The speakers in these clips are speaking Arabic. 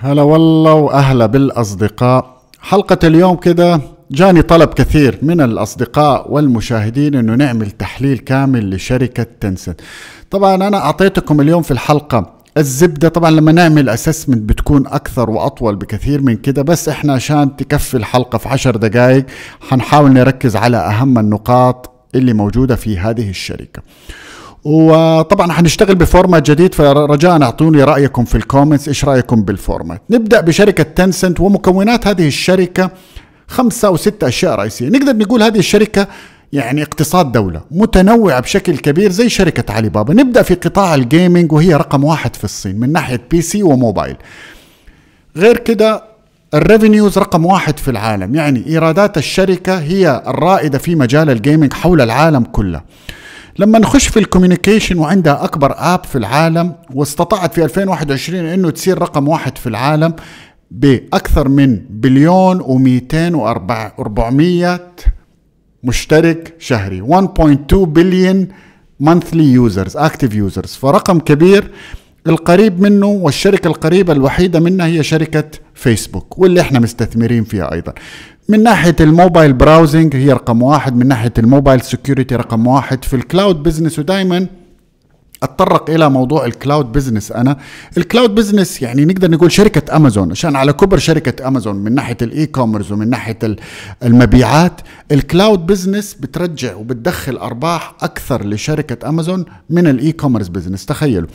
هلا والله واهلا بالاصدقاء حلقة اليوم كده جاني طلب كثير من الأصدقاء والمشاهدين أنه نعمل تحليل كامل لشركة تنسنت طبعا أنا أعطيتكم اليوم في الحلقة الزبدة طبعا لما نعمل اسسمنت بتكون أكثر وأطول بكثير من كده بس إحنا عشان تكفي الحلقة في عشر دقايق حنحاول نركز على أهم النقاط اللي موجودة في هذه الشركة وطبعا حنشتغل بفورمات جديد فرجاء اعطوني رايكم في الكومنتس ايش رايكم بالفورمات نبدا بشركه تنسنت ومكونات هذه الشركه خمسة أو ستة أشياء رئيسية نقدر نقول هذه الشركة يعني اقتصاد دولة متنوعة بشكل كبير زي شركة علي بابا نبدأ في قطاع الجيمنج وهي رقم واحد في الصين من ناحية بي سي وموبايل غير كده الريفينيوز رقم واحد في العالم يعني إيرادات الشركة هي الرائدة في مجال الجيمنج حول العالم كله لما نخش في الكوميونيكيشن وعندها اكبر اب في العالم واستطاعت في 2021 انه تصير رقم واحد في العالم باكثر من بليون و200 و400 مشترك شهري 1.2 بليون monthly يوزرز active users فرقم كبير القريب منه والشركة القريبة الوحيدة منه هي شركة فيسبوك واللي احنا مستثمرين فيها ايضا من ناحية الموبايل براوزنج هي رقم واحد من ناحية الموبايل سكيورتي رقم واحد في الكلاود بزنس ودايما اتطرق الى موضوع الكلاود بزنس انا الكلاود بزنس يعني نقدر نقول شركه امازون عشان على كبر شركه امازون من ناحيه الاي كوميرس ومن ناحيه المبيعات الكلاود بزنس بترجع وبتدخل ارباح اكثر لشركه امازون من الاي كوميرس بزنس تخيلوا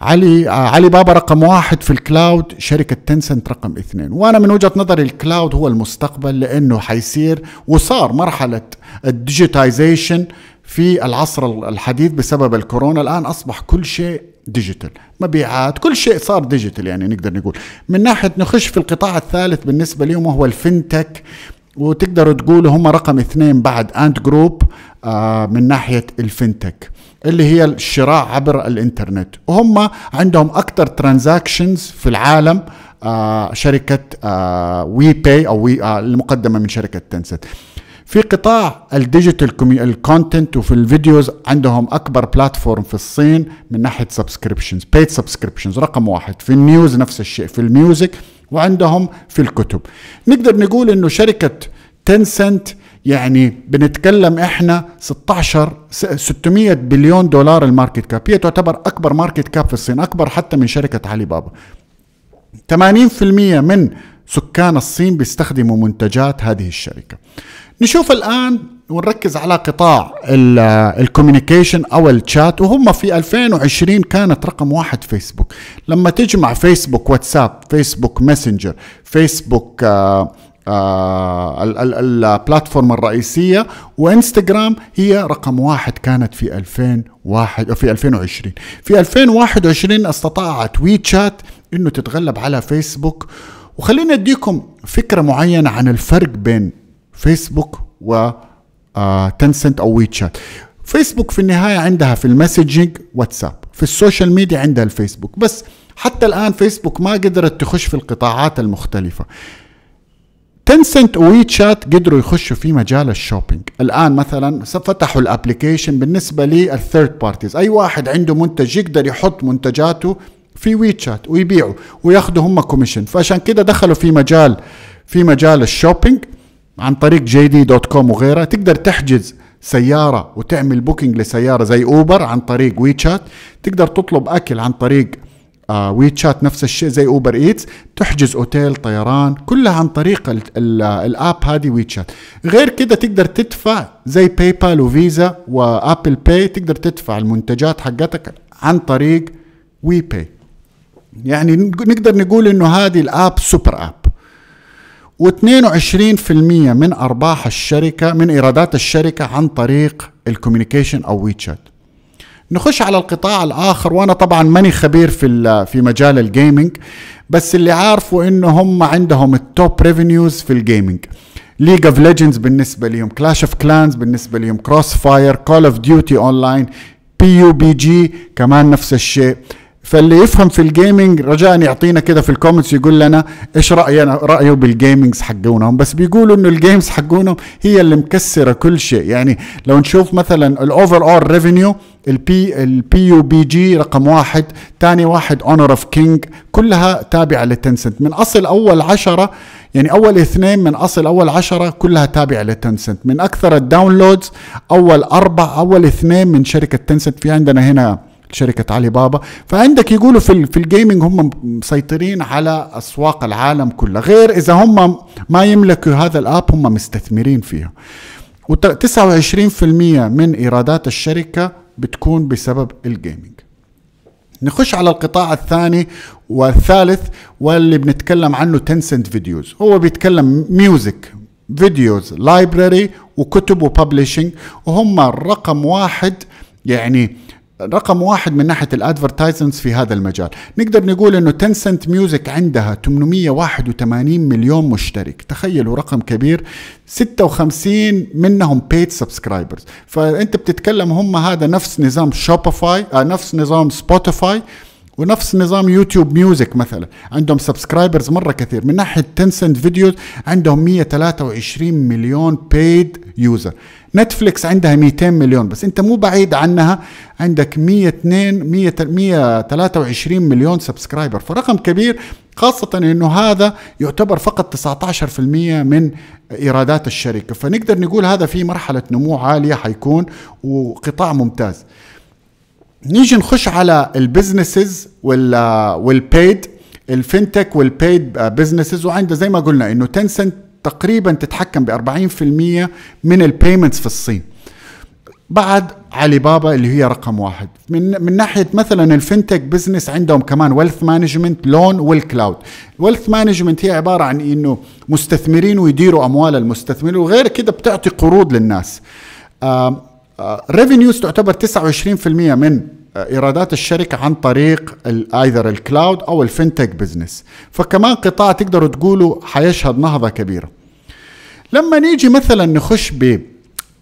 علي آه، علي بابا رقم واحد في الكلاود شركة تنسنت رقم اثنين وأنا من وجهة نظري الكلاود هو المستقبل لأنه حيصير وصار مرحلة الديجيتايزيشن في العصر الحديث بسبب الكورونا الآن أصبح كل شيء ديجيتال مبيعات كل شيء صار ديجيتال يعني نقدر نقول من ناحية نخش في القطاع الثالث بالنسبة لي وهو الفنتك وتقدروا تقولوا هم رقم اثنين بعد انت جروب آه من ناحيه الفنتك اللي هي الشراء عبر الانترنت وهم عندهم اكثر ترانزاكشنز في العالم آه شركه آه وي باي او وي آه المقدمه من شركه تنسنت في قطاع الديجيتال الكونتنت وفي الفيديوز عندهم اكبر بلاتفورم في الصين من ناحيه سبسكريبشنز بيد سبسكريبشنز رقم واحد في النيوز نفس الشيء في الميوزك وعندهم في الكتب نقدر نقول انه شركه تنسنت يعني بنتكلم احنا 16 600 بليون دولار الماركت كاب هي تعتبر اكبر ماركت كاب في الصين اكبر حتى من شركه علي بابا 80% من سكان الصين بيستخدموا منتجات هذه الشركه نشوف الان ونركز على قطاع الكوميونيكيشن او الشات وهم في 2020 كانت رقم واحد فيسبوك لما تجمع فيسبوك واتساب فيسبوك ماسنجر فيسبوك آه، آه، البلاتفورم الرئيسية وانستغرام هي رقم واحد كانت في 2001 في 2020 في 2021 استطاعت وي تشات انه تتغلب على فيسبوك وخلينا اديكم فكرة معينة عن الفرق بين فيسبوك و تنسنت آه، او ويتشات فيسبوك في النهاية عندها في المسجنج واتساب في السوشيال ميديا عندها الفيسبوك بس حتى الآن فيسبوك ما قدرت تخش في القطاعات المختلفة تنسنت ويتشات قدروا يخشوا في مجال الشوبينج الآن مثلا فتحوا الابليكيشن بالنسبة للثيرد بارتيز أي واحد عنده منتج يقدر يحط منتجاته في ويتشات ويبيعوا وياخذوا هم كوميشن فعشان كده دخلوا في مجال في مجال الشوبينج عن طريق جي دي دوت كوم وغيرها تقدر تحجز سيارة وتعمل بوكينج لسيارة زي أوبر عن طريق ويتشات تقدر تطلب أكل عن طريق آه ويتشات نفس الشيء زي أوبر إيتس تحجز أوتيل طيران كلها عن طريق الـ الـ الآب هذه ويتشات غير كده تقدر تدفع زي باي بال وفيزا وآبل باي تقدر تدفع المنتجات حقتك عن طريق وي باي يعني نقدر نقول انه هذه الاب سوبر اب و22% من أرباح الشركة من إيرادات الشركة عن طريق الكوميونيكيشن أو ويتشات نخش على القطاع الآخر وأنا طبعا ماني خبير في في مجال الجيمنج بس اللي عارفه إنه هم عندهم التوب ريفينيوز في الجيمنج ليج اوف ليجندز بالنسبة ليهم كلاش اوف كلانز بالنسبة ليهم كروس فاير كول اوف ديوتي اونلاين بي يو بي جي كمان نفس الشيء فاللي يفهم في الجيمنج رجاء يعطينا كده في الكومنتس يقول لنا ايش راينا رايه بالجيمنجز حقونهم بس بيقولوا انه الجيمز حقونهم هي اللي مكسره كل شيء يعني لو نشوف مثلا الاوفر اول ريفينيو البي البي يو بي جي رقم واحد ثاني واحد اونر اوف كينج كلها تابعه لتنسنت من اصل اول عشرة يعني اول اثنين من اصل اول عشرة كلها تابعه لتنسنت من اكثر الداونلودز اول اربع اول اثنين من شركه تنسنت في عندنا هنا شركة علي بابا فعندك يقولوا في في الجيمنج هم مسيطرين على أسواق العالم كلها غير إذا هم ما يملكوا هذا الآب هم مستثمرين فيها و29% من إيرادات الشركة بتكون بسبب الجيمنج نخش على القطاع الثاني والثالث واللي بنتكلم عنه تنسنت فيديوز هو بيتكلم ميوزك فيديوز لايبراري وكتب وببلشنج وهم رقم واحد يعني رقم واحد من ناحيه الادفرتايزنس في هذا المجال نقدر نقول انه تنسنت ميوزك عندها 881 مليون مشترك تخيلوا رقم كبير 56 منهم بيد سبسكرايبرز فانت بتتكلم هم هذا نفس نظام شوبيفاي آه نفس نظام سبوتيفاي ونفس نظام يوتيوب ميوزك مثلا عندهم سبسكرايبرز مره كثير من ناحيه تنسنت فيديوز عندهم 123 مليون بيد يوزر نتفليكس عندها 200 مليون بس انت مو بعيد عنها عندك 102 100 123 مليون سبسكرايبر فرقم كبير خاصة انه هذا يعتبر فقط 19% من ايرادات الشركة فنقدر نقول هذا في مرحلة نمو عالية حيكون وقطاع ممتاز نيجي نخش على البزنسز وال والبيد الفنتك والبيد بزنسز وعنده زي ما قلنا انه تنسنت تقريبا تتحكم ب 40% من البيمنتس في الصين بعد علي بابا اللي هي رقم واحد من, من ناحية مثلا الفنتك بزنس عندهم كمان ويلث مانجمنت لون والكلاود ويلث مانجمنت هي عبارة عن انه مستثمرين ويديروا اموال المستثمرين وغير كده بتعطي قروض للناس آه ريفينيوز آه، تعتبر 29% من آه، ايرادات الشركه عن طريق ايذر الكلاود او الفنتك بزنس فكمان قطاع تقدروا تقولوا حيشهد نهضه كبيره لما نيجي مثلا نخش ب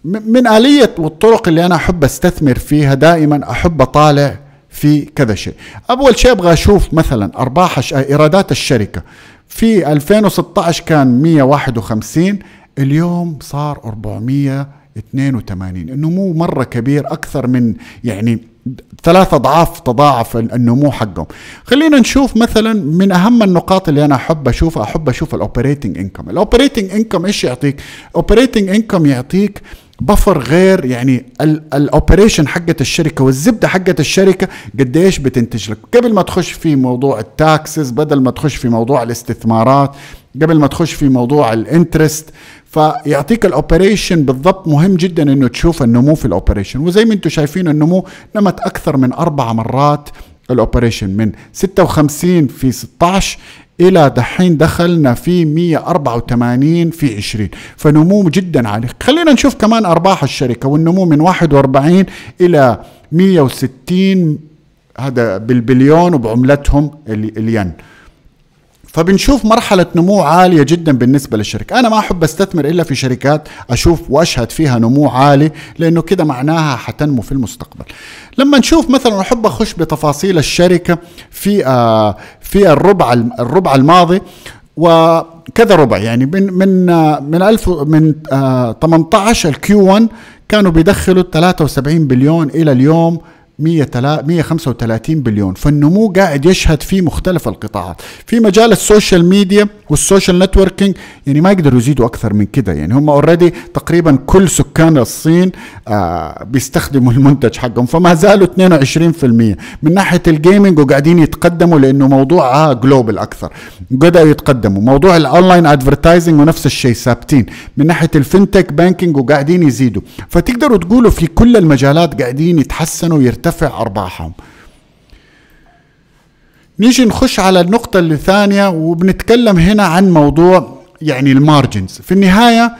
من آلية والطرق اللي أنا أحب أستثمر فيها دائما أحب أطالع في كذا شيء أول شيء أبغى أشوف مثلا أرباح آه، إيرادات الشركة في 2016 كان 151 اليوم صار 400 82 النمو مرة كبير أكثر من يعني ثلاث أضعاف تضاعف النمو حقهم خلينا نشوف مثلا من أهم النقاط اللي أنا أحب أشوفها أحب أشوف الأوبريتنج إنكم الأوبريتنج إنكم إيش يعطيك الأوبريتنج إنكم يعطيك بفر غير يعني الاوبريشن حقت الشركه والزبده حقت الشركه قديش بتنتج لك قبل ما تخش في موضوع التاكسز بدل ما تخش في موضوع الاستثمارات قبل ما تخش في موضوع الانترست فيعطيك الاوبريشن بالضبط مهم جدا انه تشوف النمو في الاوبريشن وزي ما انتم شايفين النمو نمت اكثر من اربع مرات الاوبريشن من 56 في 16 الى دحين دخلنا في 184 في 20 فنمو جدا عالي خلينا نشوف كمان ارباح الشركه والنمو من 41 الى 160 هذا بالبليون وبعملتهم الين فبنشوف مرحلة نمو عالية جدا بالنسبة للشركة أنا ما أحب أستثمر إلا في شركات أشوف وأشهد فيها نمو عالي لأنه كده معناها حتنمو في المستقبل لما نشوف مثلا أحب أخش بتفاصيل الشركة في آه في الربع الربع الماضي وكذا ربع يعني من من آه، من ألف من 18 آه، الكيو 1 كانوا بيدخلوا 73 بليون إلى اليوم 135 بليون فالنمو قاعد يشهد في مختلف القطاعات في مجال السوشيال ميديا والسوشيال نتوركينج يعني ما يقدروا يزيدوا اكثر من كده يعني هم اوريدي تقريبا كل سكان الصين آه بيستخدموا المنتج حقهم فما زالوا 22% من ناحيه الجيمنج وقاعدين يتقدموا لانه موضوع جلوبال آه، اكثر بداوا يتقدموا موضوع الاونلاين ادفرتايزنج ونفس الشيء ثابتين من ناحيه الفنتك بانكينج وقاعدين يزيدوا فتقدروا تقولوا في كل المجالات قاعدين يتحسنوا ويرتفعوا ترتفع أرباحهم نيجي نخش على النقطة الثانية وبنتكلم هنا عن موضوع يعني المارجنز في النهاية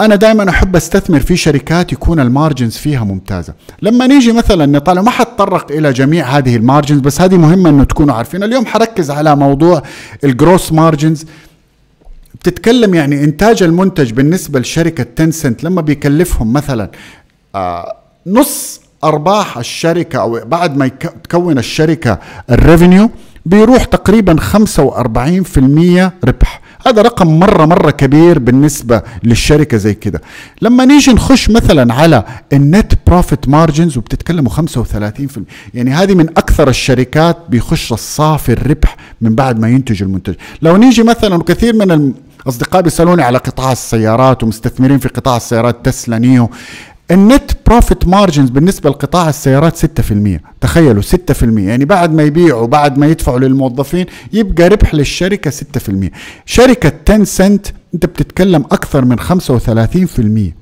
أنا دائما أحب أستثمر في شركات يكون المارجنز فيها ممتازة لما نيجي مثلا نطالع ما حتطرق إلى جميع هذه المارجنز بس هذه مهمة أنه تكونوا عارفين اليوم حركز على موضوع الجروس مارجنز بتتكلم يعني إنتاج المنتج بالنسبة لشركة تنسنت لما بيكلفهم مثلا آه، نص ارباح الشركه او بعد ما تكون الشركه الريفينيو بيروح تقريبا 45% ربح هذا رقم مره مره كبير بالنسبه للشركه زي كده لما نيجي نخش مثلا على النت بروفيت مارجنز وبتتكلموا 35% يعني هذه من اكثر الشركات بيخش الصافي الربح من بعد ما ينتج المنتج لو نيجي مثلا كثير من الاصدقاء بيسالوني على قطاع السيارات ومستثمرين في قطاع السيارات تسلا نيو النت بروفيت مارجنز بالنسبه لقطاع السيارات 6% تخيلوا 6% يعني بعد ما يبيعوا بعد ما يدفعوا للموظفين يبقى ربح للشركه 6% شركه 10 سنت انت بتتكلم اكثر من 35%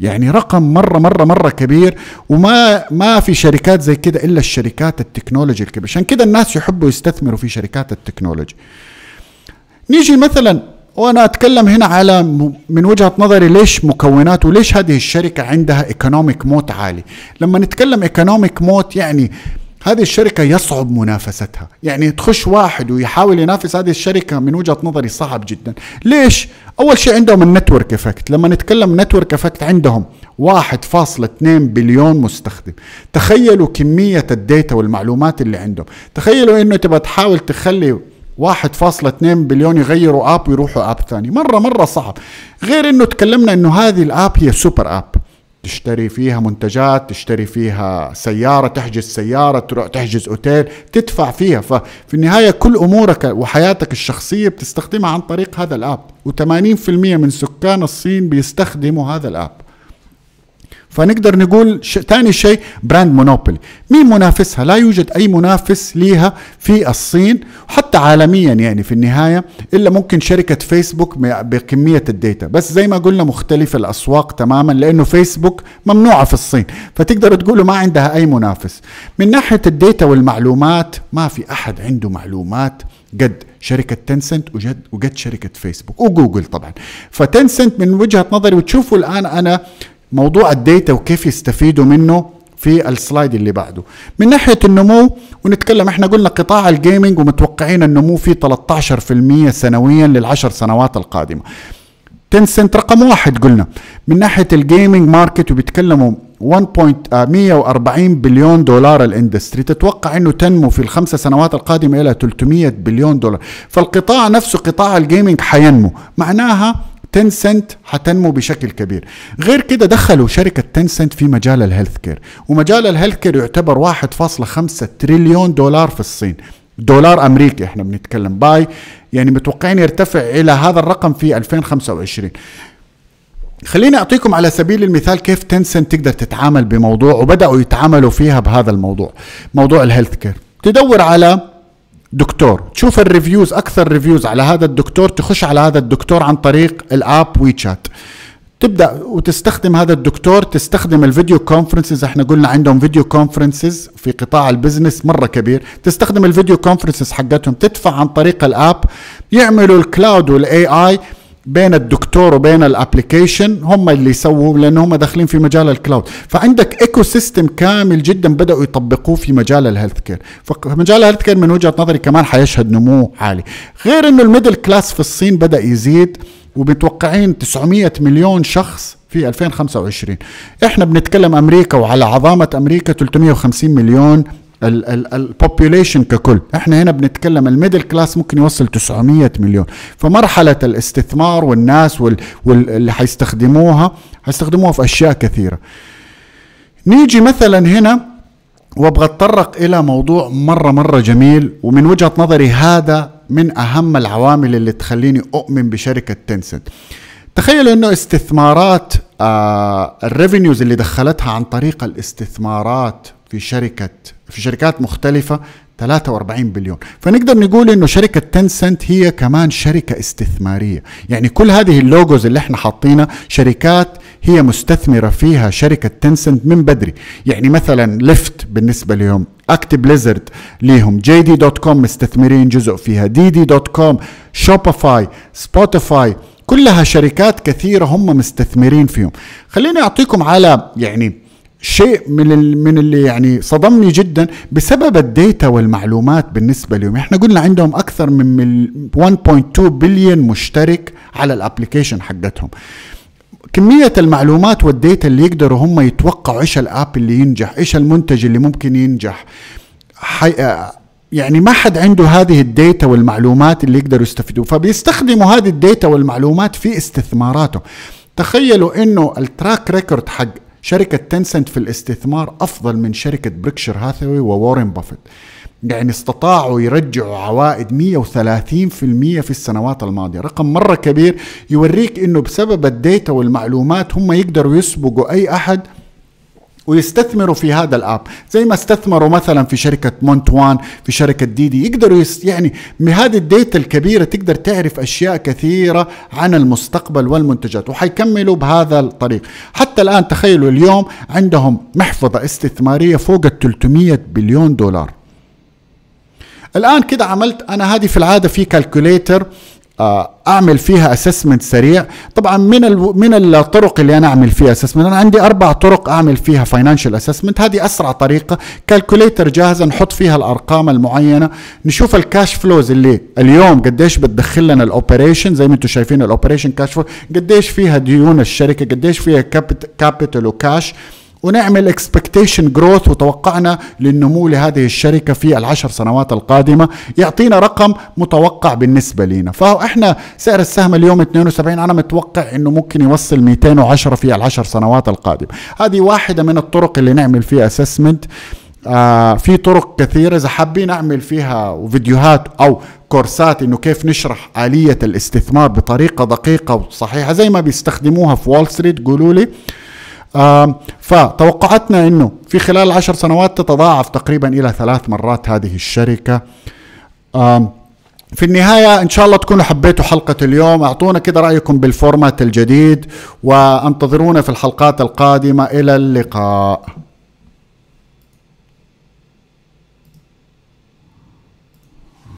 يعني رقم مره مره مره كبير وما ما في شركات زي كده الا الشركات التكنولوجي الكبيره عشان كده الناس يحبوا يستثمروا في شركات التكنولوجي نيجي مثلا وانا اتكلم هنا على من وجهه نظري ليش مكونات وليش هذه الشركه عندها ايكونوميك موت عالي لما نتكلم ايكونوميك موت يعني هذه الشركة يصعب منافستها يعني تخش واحد ويحاول ينافس هذه الشركة من وجهة نظري صعب جدا ليش؟ أول شيء عندهم النتورك افكت لما نتكلم نتورك افكت عندهم 1.2 بليون مستخدم تخيلوا كمية الديتا والمعلومات اللي عندهم تخيلوا أنه تبغى تحاول تخلي 1.2 بليون يغيروا اب ويروحوا اب ثاني مره مره صعب غير انه تكلمنا انه هذه الاب هي سوبر اب تشتري فيها منتجات تشتري فيها سيارة تحجز سيارة تروح تحجز أوتيل تدفع فيها ففي النهاية كل أمورك وحياتك الشخصية بتستخدمها عن طريق هذا الآب و80% من سكان الصين بيستخدموا هذا الآب فنقدر نقول ش... تاني شيء براند مونوبولي مين منافسها لا يوجد أي منافس ليها في الصين حتى عالميا يعني في النهاية إلا ممكن شركة فيسبوك بكمية الداتا بس زي ما قلنا مختلف الأسواق تماما لأنه فيسبوك ممنوعة في الصين فتقدر تقولوا ما عندها أي منافس من ناحية الداتا والمعلومات ما في أحد عنده معلومات قد شركة تنسنت وجد وقد شركة فيسبوك وجوجل طبعا فتنسنت من وجهة نظري وتشوفوا الآن أنا موضوع الداتا وكيف يستفيدوا منه في السلايد اللي بعده من ناحية النمو ونتكلم احنا قلنا قطاع الجيمنج ومتوقعين النمو فيه 13% سنويا للعشر سنوات القادمة تنسنت رقم واحد قلنا من ناحية الجيمنج ماركت وبيتكلموا 140 آه، بليون دولار الاندستري تتوقع انه تنمو في الخمسة سنوات القادمة الى 300 بليون دولار فالقطاع نفسه قطاع الجيمنج حينمو معناها تنسنت هتنمو بشكل كبير غير كده دخلوا شركة تنسنت في مجال الهيلث كير ومجال الهيلث كير يعتبر 1.5 تريليون دولار في الصين دولار امريكي احنا بنتكلم باي يعني متوقعين يرتفع الى هذا الرقم في 2025 خليني اعطيكم على سبيل المثال كيف تنسنت تقدر تتعامل بموضوع وبداوا يتعاملوا فيها بهذا الموضوع موضوع الهيلث كير تدور على دكتور تشوف الريفيوز اكثر ريفيوز على هذا الدكتور تخش على هذا الدكتور عن طريق الاب ويتشات تبدا وتستخدم هذا الدكتور تستخدم الفيديو كونفرنسز احنا قلنا عندهم فيديو كونفرنسز في قطاع البزنس مره كبير تستخدم الفيديو كونفرنسز حقتهم تدفع عن طريق الاب يعملوا الكلاود والاي اي بين الدكتور وبين الابلكيشن هم اللي يسووا لان هم داخلين في مجال الكلاود فعندك ايكو سيستم كامل جدا بداوا يطبقوه في مجال الهيلث كير فمجال الهيلث كير من وجهه نظري كمان حيشهد نمو عالي غير انه الميدل كلاس في الصين بدا يزيد ومتوقعين 900 مليون شخص في 2025 احنا بنتكلم امريكا وعلى عظامه امريكا 350 مليون البوبوليشن ككل احنا هنا بنتكلم الميدل كلاس ممكن يوصل 900 مليون فمرحلة الاستثمار والناس وال... واللي حيستخدموها حيستخدموها في اشياء كثيرة نيجي مثلا هنا وابغى اتطرق الى موضوع مره مره جميل ومن وجهه نظري هذا من اهم العوامل اللي تخليني اؤمن بشركه تنسنت. تخيل انه استثمارات آه الريفينيوز اللي دخلتها عن طريق الاستثمارات في شركة في شركات مختلفة 43 بليون فنقدر نقول انه شركة تنسنت هي كمان شركة استثمارية يعني كل هذه اللوجوز اللي احنا حاطينها شركات هي مستثمرة فيها شركة تنسنت من بدري يعني مثلا ليفت بالنسبة لهم اكتب ليزرد ليهم جي دي دوت كوم مستثمرين جزء فيها دي دي دوت كوم شوبيفاي سبوتيفاي كلها شركات كثيرة هم مستثمرين فيهم خليني أعطيكم على يعني شيء من من اللي يعني صدمني جدا بسبب الديتا والمعلومات بالنسبه لهم احنا قلنا عندهم اكثر من 1.2 بليون مشترك على الابلكيشن حقتهم كمية المعلومات والديتا اللي يقدروا هم يتوقعوا ايش الاب اللي ينجح ايش المنتج اللي ممكن ينجح حي... يعني ما حد عنده هذه الديتا والمعلومات اللي يقدروا يستفيدوا فبيستخدموا هذه الديتا والمعلومات في استثماراتهم تخيلوا انه التراك ريكورد حق شركة تنسنت في الاستثمار أفضل من شركة بريكشر هاثاوي وورين بافيت يعني استطاعوا يرجعوا عوائد 130% في السنوات الماضية رقم مرة كبير يوريك أنه بسبب الديتا والمعلومات هم يقدروا يسبقوا أي أحد ويستثمروا في هذا الاب زي ما استثمروا مثلا في شركه مونتوان في شركه ديدي يقدروا يس يعني بهذه الديتا الكبيره تقدر تعرف اشياء كثيره عن المستقبل والمنتجات وحيكملوا بهذا الطريق حتى الان تخيلوا اليوم عندهم محفظه استثماريه فوق ال 300 بليون دولار الان كده عملت انا هذه في العاده في كالكوليتر آه، اعمل فيها اسسمنت سريع طبعا من ال... من الطرق اللي انا اعمل فيها اسسمنت انا عندي اربع طرق اعمل فيها فاينانشال اسسمنت هذه اسرع طريقه كالكوليتر جاهزه نحط فيها الارقام المعينه نشوف الكاش فلوز اللي اليوم قديش بتدخل لنا الاوبريشن زي ما انتم شايفين الاوبريشن كاش فلو قديش فيها ديون الشركه قديش فيها كابيتال وكاش ونعمل اكسبكتيشن جروث وتوقعنا للنمو لهذه الشركة في العشر سنوات القادمة يعطينا رقم متوقع بالنسبة لنا فإحنا سعر السهم اليوم 72 أنا متوقع أنه ممكن يوصل 210 في العشر سنوات القادمة هذه واحدة من الطرق اللي نعمل فيها اسسمنت آه في طرق كثيره اذا حابين اعمل فيها فيديوهات او كورسات انه كيف نشرح اليه الاستثمار بطريقه دقيقه وصحيحه زي ما بيستخدموها في وول ستريت قولوا لي فتوقعتنا انه في خلال العشر سنوات تتضاعف تقريبا الى ثلاث مرات هذه الشركه في النهاية إن شاء الله تكونوا حبيتوا حلقة اليوم أعطونا كده رأيكم بالفورمات الجديد وانتظرونا في الحلقات القادمة إلى اللقاء